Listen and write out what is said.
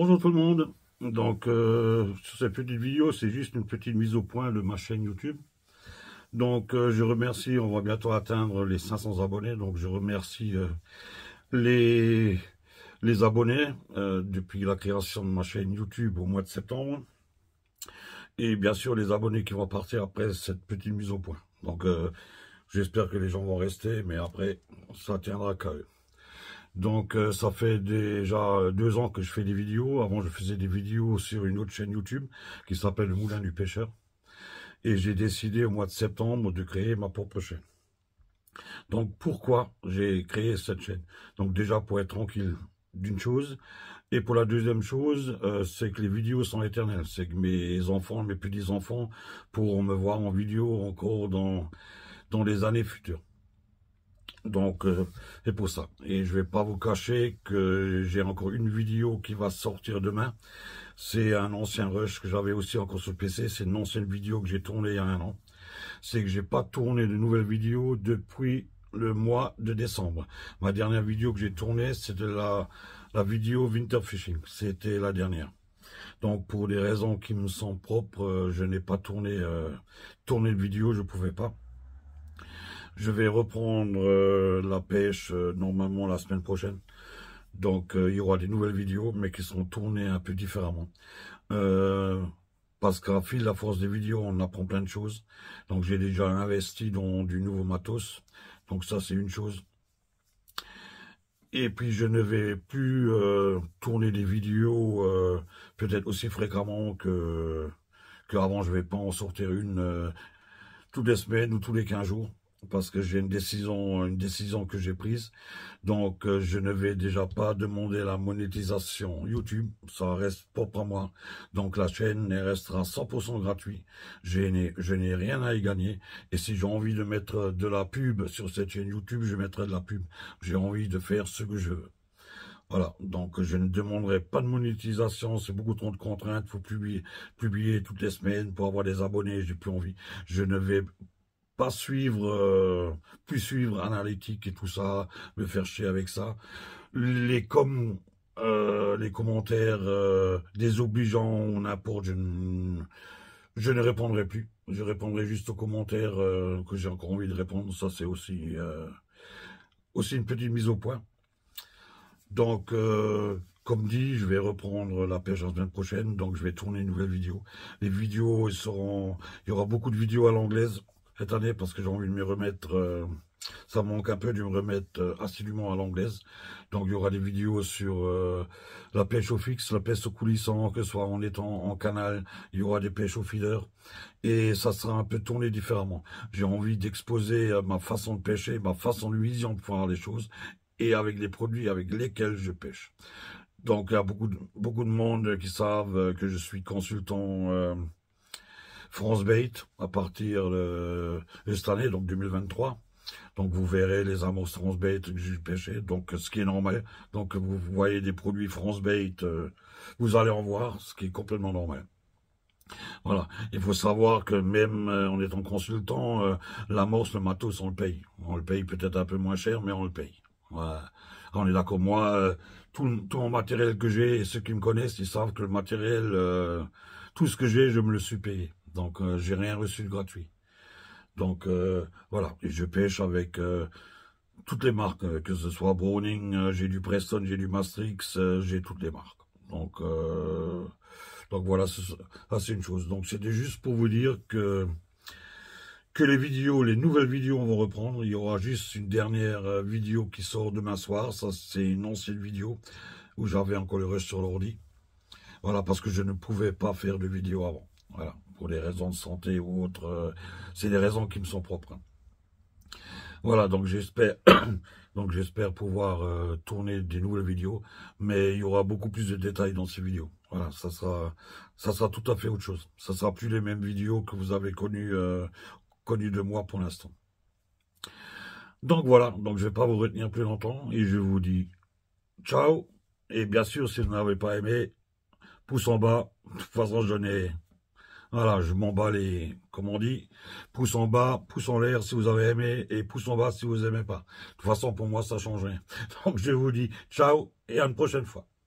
Bonjour tout le monde. Donc, euh, sur cette petite vidéo, c'est juste une petite mise au point de ma chaîne YouTube. Donc, euh, je remercie, on va bientôt atteindre les 500 abonnés. Donc, je remercie euh, les, les abonnés depuis la création de ma chaîne YouTube au mois de septembre. Et bien sûr, les abonnés qui vont partir après cette petite mise au point. Donc, j'espère que les gens vont rester, mais après, ça tiendra qu'à eux. Donc euh, ça fait déjà deux ans que je fais des vidéos. Avant je faisais des vidéos sur une autre chaîne YouTube qui s'appelle Le Moulin du Pêcheur. Et j'ai décidé au mois de septembre de créer ma propre chaîne. Donc pourquoi j'ai créé cette chaîne Donc déjà pour être tranquille d'une chose. Et pour la deuxième chose, euh, c'est que les vidéos sont éternelles. C'est que mes enfants, mes petits-enfants pourront me voir en vidéo encore dans les années futures. Donc, euh, c'est pour ça. Et je ne vais pas vous cacher que j'ai encore une vidéo qui va sortir demain. C'est un ancien rush que j'avais aussi encore sur PC. C'est une ancienne vidéo que j'ai tournée il y a un an. C'est que j'ai pas tourné de nouvelles vidéos depuis le mois de décembre. Ma dernière vidéo que j'ai tournée, c'était la, vidéo Winter Fishing. C'était la dernière. Donc pour des raisons qui me sont propres, euh, je n'ai pas tourné, euh, de vidéo, je ne pouvais pas. Je vais reprendre euh, la pêche euh, normalement la semaine prochaine. Donc euh, il y aura des nouvelles vidéos, mais qui seront tournées un peu différemment. parce qu'à fil la force des vidéos, on apprend plein de choses. Donc j'ai déjà investi dans du nouveau matos. Donc ça c'est une chose. Et puis je ne vais plus tourner des vidéos peut-être aussi fréquemment que, que avant. Je vais pas en sortir une toutes les semaines ou tous les 15 jours parce que j'ai une décision, une décision que j'ai prise. Donc, euh, je ne vais déjà pas demander la monétisation YouTube. Ça reste propre à moi. Donc, la chaîne restera 100% gratuite. Je n'ai rien à y gagner. Et si j'ai envie de mettre de la pub sur cette chaîne YouTube, je mettrai de la pub. J'ai envie de faire ce que je veux. Voilà, donc je ne demanderai pas de monétisation, c'est beaucoup trop de contraintes, faut publier, publier toutes les semaines pour avoir des abonnés, j'ai plus envie. Je ne vais pas suivre, euh, plus suivre analytique et tout ça, me faire chier avec ça. Les comme euh, les commentaires euh, désobligeants, on n'importe, je, je, ne répondrai plus. Je répondrai juste aux commentaires que j'ai encore envie de répondre. Ça, c'est aussi, aussi une petite mise au point. Donc, comme dit, je vais reprendre la pêche la semaine prochaine, donc je vais tourner une nouvelle vidéo. Les vidéos, seront, il y aura beaucoup de vidéos à l'anglaise cette année parce que j'ai envie de euh, me remettre, ça manque un peu de me remettre euh, assidûment à l'anglaise. Donc il y aura des vidéos sur euh, la pêche au fixe, la pêche au coulissant, que ce soit en étant en canal, il y aura des pêches au feeder. Et ça sera un peu tourné différemment. J'ai envie d'exposer ma façon de pêcher, ma façon de vision pour voir les choses et avec les produits avec lesquels je pêche. Donc il y a beaucoup beaucoup de monde qui savent que je suis consultant France Bait à partir de, cette année, donc 2023. Donc vous verrez les amours France Bait que j'ai pêché, donc ce qui est normal. Donc vous voyez des produits France Bait, euh, vous allez en voir, ce qui est complètement normal. Voilà, il faut savoir que même euh, en étant consultant, euh, l'amorce, le matos, on le paye. On le paye peut-être un peu moins cher, mais on le paye. Voilà. On est d'accord, moi, tout, tout, mon matériel que j'ai, et ceux qui me connaissent, ils savent que le matériel, tout ce que j'ai, je me le suis payé. Donc, je euh, j'ai rien reçu de gratuit. Donc, euh, voilà. Et je pêche avec euh, toutes les marques, que ce soit Browning, j'ai du Preston, j'ai du Maastricht, j'ai toutes les marques. Donc, donc voilà, c'est une chose. Donc, c'était juste pour vous dire que que les vidéos, les nouvelles vidéos vont reprendre. Il y aura juste une dernière vidéo qui sort demain soir. Ça, c'est une ancienne vidéo où j'avais encore le rush sur l'ordi. Voilà, parce que je ne pouvais pas faire de vidéo avant. Voilà, pour des raisons de santé ou autres, euh, c'est des raisons qui me sont propres. Hein. Voilà, donc j'espère donc j'espère pouvoir euh, tourner des nouvelles vidéos, mais il y aura beaucoup plus de détails dans ces vidéos. Voilà, ça sera ça tout à fait autre chose. Ça sera plus les mêmes vidéos que vous avez euh, connues de moi pour l'instant. Donc voilà, donc je vais pas vous retenir plus longtemps et je vous dis ciao et bien sûr si vous n'avez pas aimé pouce en bas. De toute façon, je voilà, je m'en bats les, comme on dit, pouce en bas, pouce en l'air si vous avez aimé, et pouce en bas si vous aimez pas. De toute façon, pour moi, ça change rien. Donc, je vous dis ciao et à une prochaine fois.